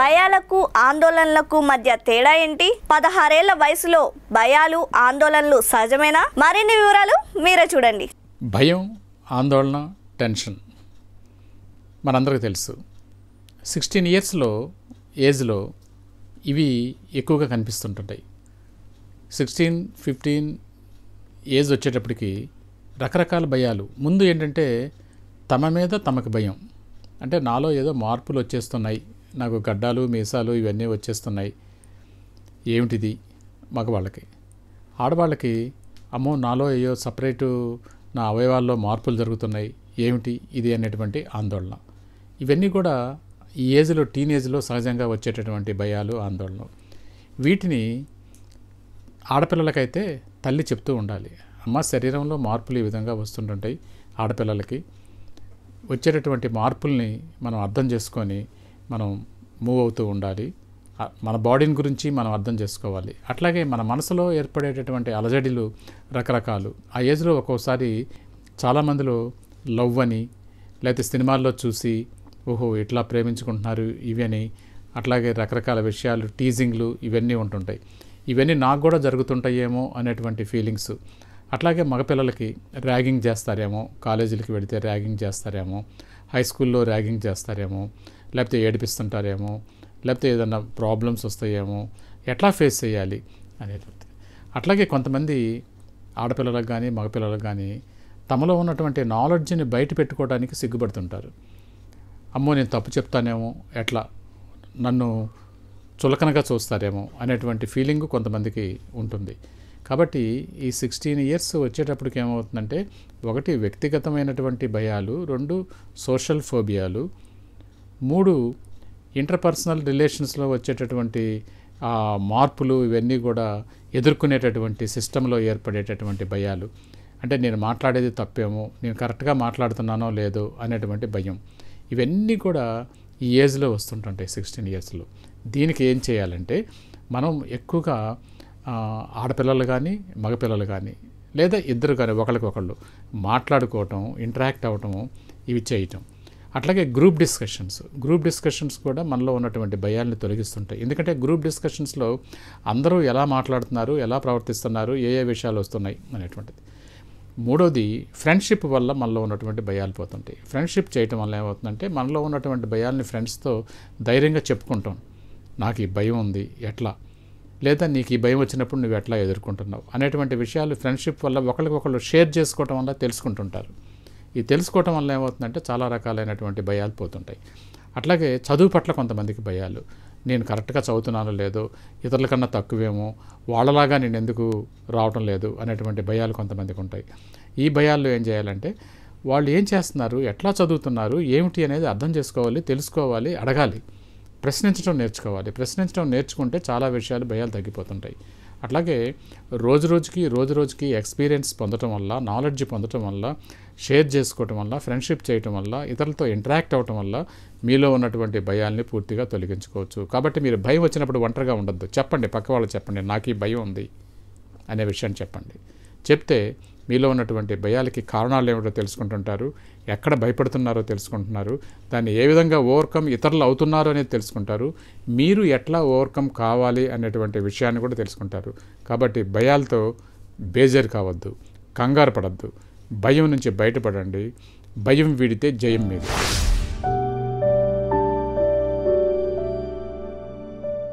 భయాలకు ఆందోళనలకు మధ్య తేడా ఏంటి పదహారేళ్ల వయసులో భయాలు ఆందోళనలు సహజమేనా మరిన్ని వివరాలు మీరే చూడండి భయం ఆందోళన టెన్షన్ మనందరికీ తెలుసు సిక్స్టీన్ ఇయర్స్లో ఏజ్లో ఇవి ఎక్కువగా కనిపిస్తుంటుంటాయి సిక్స్టీన్ ఫిఫ్టీన్ ఏజ్ వచ్చేటప్పటికి రకరకాల భయాలు ముందు ఏంటంటే తమ మీద తమకు భయం అంటే నాలో ఏదో మార్పులు వచ్చేస్తున్నాయి నాకు గడ్డాలు మీసాలు ఇవన్నీ వచ్చేస్తున్నాయి ఏమిటిది మగవాళ్ళకి ఆడవాళ్ళకి అమ్మో నాలో ఏయో సపరేటు నా అవయవాల్లో మార్పులు జరుగుతున్నాయి ఏమిటి ఇది అనేటువంటి ఆందోళన ఇవన్నీ కూడా ఈ ఏజ్లో టీనేజ్లో సహజంగా వచ్చేటటువంటి భయాలు ఆందోళనలు వీటిని ఆడపిల్లలకైతే తల్లి చెప్తూ ఉండాలి అమ్మ శరీరంలో మార్పులు ఈ విధంగా వస్తుంటుంటాయి ఆడపిల్లలకి వచ్చేటటువంటి మార్పుల్ని మనం అర్థం చేసుకొని మనం మూవ్ అవుతూ ఉండాలి మన బాడీని గురించి మనం అర్థం చేసుకోవాలి అట్లాగే మన మనసులో ఏర్పడేటటువంటి అలజడిలు రకరకాలు ఆ ఏజ్లో ఒక్కోసారి చాలామందిలో లవ్ అని లేకపోతే సినిమాల్లో చూసి ఓహో ఇట్లా ప్రేమించుకుంటున్నారు ఇవని అట్లాగే రకరకాల విషయాలు టీజింగ్లు ఇవన్నీ ఉంటుంటాయి ఇవన్నీ నాకు కూడా జరుగుతుంటాయేమో అనేటువంటి ఫీలింగ్స్ అట్లాగే మగపిల్లలకి ర్యాగింగ్ చేస్తారేమో కాలేజీలకి వెళితే ర్యాగింగ్ చేస్తారేమో హై స్కూల్లో ర్యాగింగ్ చేస్తారేమో లేకపోతే ఏడిపిస్తుంటారేమో లేకపోతే ఏదన్నా ప్రాబ్లమ్స్ వస్తాయేమో ఎట్లా ఫేస్ చేయాలి అనేది అట్లాగే కొంతమంది ఆడపిల్లలకు కానీ మగపిల్లలకు కానీ తమలో ఉన్నటువంటి నాలెడ్జ్ని బయట పెట్టుకోవడానికి సిగ్గుపడుతుంటారు అమ్మో నేను తప్పు చెప్తానేమో ఎట్లా నన్ను చులకనగా చూస్తారేమో అనేటువంటి ఫీలింగ్ కొంతమందికి ఉంటుంది కాబట్టి ఈ సిక్స్టీన్ ఇయర్స్ వచ్చేటప్పటికి ఏమవుతుందంటే ఒకటి వ్యక్తిగతమైనటువంటి భయాలు రెండు సోషల్ ఫోబియాలు మూడు ఇంటర్పర్సనల్ రిలేషన్స్లో వచ్చేటటువంటి మార్పులు ఇవన్నీ కూడా ఎదుర్కొనేటటువంటి సిస్టంలో ఏర్పడేటటువంటి భయాలు అంటే నేను మాట్లాడేది తప్పేమో నేను కరెక్ట్గా మాట్లాడుతున్నానో లేదో అనేటువంటి భయం ఇవన్నీ కూడా ఈ ఏజ్లో వస్తుంటుంటాయి సిక్స్టీన్ ఇయర్స్లో దీనికి ఏం చేయాలంటే మనం ఎక్కువగా ఆడపిల్లలు కానీ మగపిల్లలు కానీ లేదా ఇద్దరు కానీ ఒకరికొకళ్ళు మాట్లాడుకోవటం ఇంటరాక్ట్ అవ్వటం ఇవి చేయటం అట్లాగే గ్రూప్ డిస్కషన్స్ గ్రూప్ డిస్కషన్స్ కూడా మనలో ఉన్నటువంటి భయాల్ని తొలగిస్తుంటాయి ఎందుకంటే గ్రూప్ డిస్కషన్స్లో అందరూ ఎలా మాట్లాడుతున్నారు ఎలా ప్రవర్తిస్తున్నారు ఏ ఏ విషయాలు వస్తున్నాయి అనేటువంటిది మూడోది ఫ్రెండ్షిప్ వల్ల మనలో ఉన్నటువంటి భయాలు పోతుంటాయి ఫ్రెండ్షిప్ చేయటం వల్ల ఏమవుతుందంటే మనలో ఉన్నటువంటి భయాల్ని ఫ్రెండ్స్తో ధైర్యంగా చెప్పుకుంటాం నాకు ఈ భయం ఉంది ఎట్లా లేదా నీకు ఈ భయం వచ్చినప్పుడు నువ్వు ఎట్లా ఎదుర్కొంటున్నావు అనేటువంటి విషయాలు ఫ్రెండ్షిప్ వల్ల ఒకరికి ఒకళ్ళు షేర్ చేసుకోవటం వల్ల తెలుసుకుంటుంటారు ఇది తెలుసుకోవటం వల్ల ఏమవుతుందంటే చాలా రకాలైనటువంటి భయాలు పోతుంటాయి అట్లాగే చదువు పట్ల కొంతమందికి భయాలు నేను కరెక్ట్గా చదువుతున్నానో లేదో ఇతరుల కన్నా తక్కువేమో వాళ్ళలాగా నేను ఎందుకు రావటం లేదు అనేటువంటి భయాలు కొంతమందికి ఉంటాయి ఈ భయాల్లో ఏం చేయాలంటే వాళ్ళు ఏం చేస్తున్నారు ఎట్లా చదువుతున్నారు ఏమిటి అనేది అర్థం చేసుకోవాలి తెలుసుకోవాలి అడగాలి ప్రశ్నించడం నేర్చుకోవాలి ప్రశ్నించడం నేర్చుకుంటే చాలా విషయాలు భయాలు తగ్గిపోతుంటాయి అట్లాగే రోజు రోజుకి రోజు రోజుకి ఎక్స్పీరియన్స్ పొందటం వల్ల నాలెడ్జ్ పొందటం వల్ల షేర్ చేసుకోవటం వల్ల ఫ్రెండ్షిప్ చేయటం వల్ల ఇతరులతో ఇంటరాక్ట్ అవ్వటం వల్ల మీలో ఉన్నటువంటి భయాల్ని పూర్తిగా తొలగించుకోవచ్చు కాబట్టి మీరు భయం వచ్చినప్పుడు ఒంటరిగా ఉండద్దు చెప్పండి పక్క వాళ్ళు చెప్పండి నాకు ఈ భయం ఉంది అనే విషయాన్ని చెప్పండి చెప్తే మీలో ఉన్నటువంటి భయాలకి కారణాలు ఏమిటో తెలుసుకుంటుంటారు ఎక్కడ భయపడుతున్నారో తెలుసుకుంటున్నారు దాన్ని ఏ విధంగా ఓవర్కమ్ ఇతరులు అవుతున్నారో అనేది తెలుసుకుంటారు మీరు ఎట్లా ఓవర్కమ్ కావాలి అనేటువంటి విషయాన్ని కూడా తెలుసుకుంటారు కాబట్టి భయాలతో బేజర్ కావద్దు కంగారు పడద్దు భయం నుంచి బయటపడండి భయం వీడితే జయం మీద